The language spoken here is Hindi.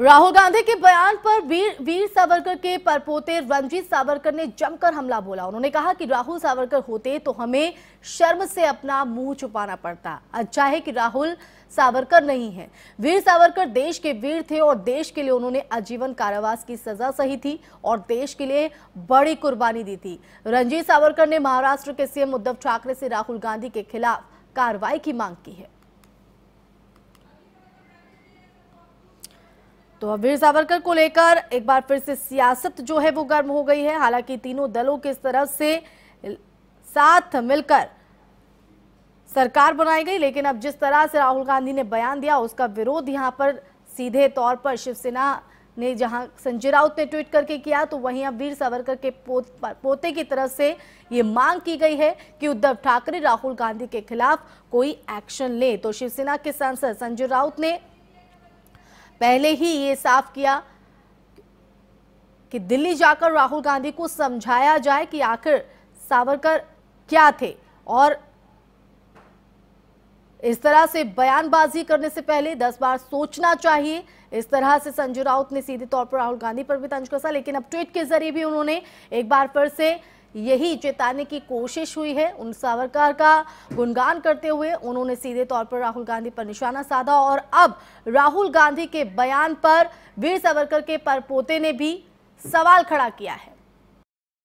राहुल गांधी के बयान पर वीर वीर सावरकर के परपोते रंजीत सावरकर ने जमकर हमला बोला उन्होंने कहा कि राहुल सावरकर होते तो हमें शर्म से अपना मुंह छुपाना पड़ता अच्छा है कि राहुल सावरकर नहीं है वीर सावरकर देश के वीर थे और देश के लिए उन्होंने आजीवन कारावास की सजा सही थी और देश के लिए बड़ी कुर्बानी दी थी रंजीत सावरकर ने महाराष्ट्र के सीएम उद्धव ठाकरे से राहुल गांधी के खिलाफ कार्रवाई की मांग की है तो अब वीर सावरकर को लेकर एक बार फिर से सियासत जो है वो गर्म हो गई है हालांकि तीनों दलों के तरफ से साथ मिलकर सरकार बनाई गई लेकिन अब जिस तरह से राहुल गांधी ने बयान दिया उसका विरोध यहां पर सीधे तौर पर शिवसेना ने जहां संजय राउत ने ट्वीट करके किया तो वहीं अब वीर सावरकर के पोत, पोते की तरफ से ये मांग की गई है कि उद्धव ठाकरे राहुल गांधी के खिलाफ कोई एक्शन ले तो शिवसेना के सांसद संजय राउत ने पहले ही ये साफ किया कि दिल्ली जाकर राहुल गांधी को समझाया जाए कि आखिर सावरकर क्या थे और इस तरह से बयानबाजी करने से पहले दस बार सोचना चाहिए इस तरह से संजय राउत ने सीधे तौर पर राहुल गांधी पर भी तंज कसा लेकिन अब ट्वीट के जरिए भी उन्होंने एक बार फिर से यही चेताने की कोशिश हुई है उन सावरकर का गुणगान करते हुए उन्होंने सीधे तौर पर राहुल गांधी पर निशाना साधा और अब राहुल गांधी के बयान पर वीर सावरकर के परपोते ने भी सवाल खड़ा किया है